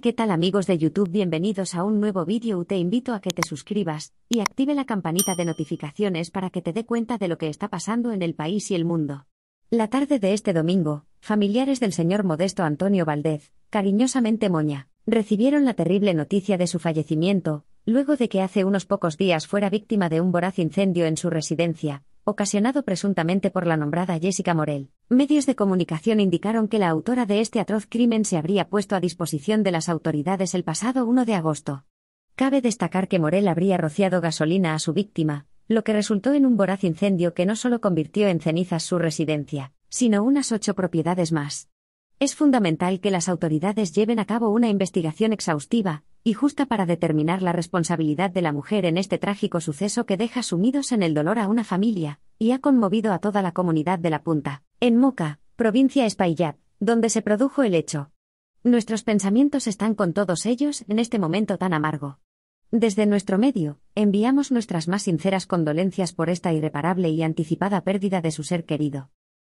qué tal amigos de YouTube bienvenidos a un nuevo vídeo te invito a que te suscribas y active la campanita de notificaciones para que te dé cuenta de lo que está pasando en el país y el mundo. La tarde de este domingo, familiares del señor Modesto Antonio Valdez, cariñosamente Moña, recibieron la terrible noticia de su fallecimiento, luego de que hace unos pocos días fuera víctima de un voraz incendio en su residencia, ocasionado presuntamente por la nombrada Jessica Morel. Medios de comunicación indicaron que la autora de este atroz crimen se habría puesto a disposición de las autoridades el pasado 1 de agosto. Cabe destacar que Morel habría rociado gasolina a su víctima, lo que resultó en un voraz incendio que no solo convirtió en cenizas su residencia, sino unas ocho propiedades más. Es fundamental que las autoridades lleven a cabo una investigación exhaustiva, y justa para determinar la responsabilidad de la mujer en este trágico suceso que deja sumidos en el dolor a una familia, y ha conmovido a toda la comunidad de la punta, en Moca, provincia Espaillat, donde se produjo el hecho. Nuestros pensamientos están con todos ellos en este momento tan amargo. Desde nuestro medio, enviamos nuestras más sinceras condolencias por esta irreparable y anticipada pérdida de su ser querido.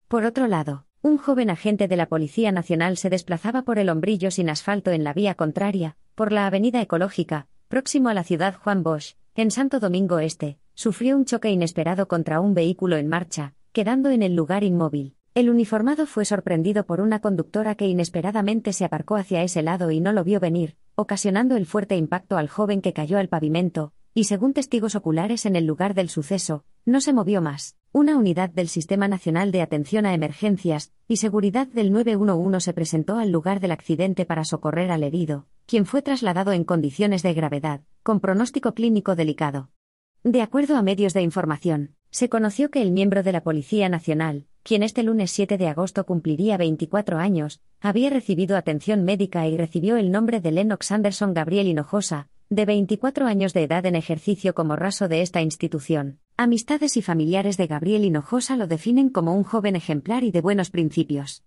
Por otro lado, un joven agente de la Policía Nacional se desplazaba por el hombrillo sin asfalto en la vía contraria, por la avenida ecológica, próximo a la ciudad Juan Bosch, en Santo Domingo Este, sufrió un choque inesperado contra un vehículo en marcha, quedando en el lugar inmóvil. El uniformado fue sorprendido por una conductora que inesperadamente se aparcó hacia ese lado y no lo vio venir, ocasionando el fuerte impacto al joven que cayó al pavimento, y según testigos oculares en el lugar del suceso, no se movió más. Una unidad del Sistema Nacional de Atención a Emergencias y Seguridad del 911 se presentó al lugar del accidente para socorrer al herido, quien fue trasladado en condiciones de gravedad, con pronóstico clínico delicado. De acuerdo a medios de información, se conoció que el miembro de la Policía Nacional, quien este lunes 7 de agosto cumpliría 24 años, había recibido atención médica y recibió el nombre de Lennox Anderson Gabriel Hinojosa, de 24 años de edad en ejercicio como raso de esta institución. Amistades y familiares de Gabriel Hinojosa lo definen como un joven ejemplar y de buenos principios.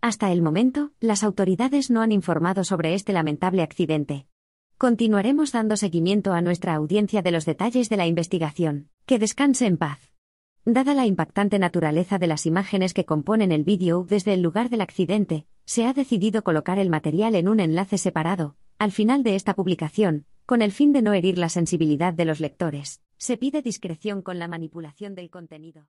Hasta el momento, las autoridades no han informado sobre este lamentable accidente. Continuaremos dando seguimiento a nuestra audiencia de los detalles de la investigación. Que descanse en paz. Dada la impactante naturaleza de las imágenes que componen el vídeo desde el lugar del accidente, se ha decidido colocar el material en un enlace separado, al final de esta publicación, con el fin de no herir la sensibilidad de los lectores. Se pide discreción con la manipulación del contenido.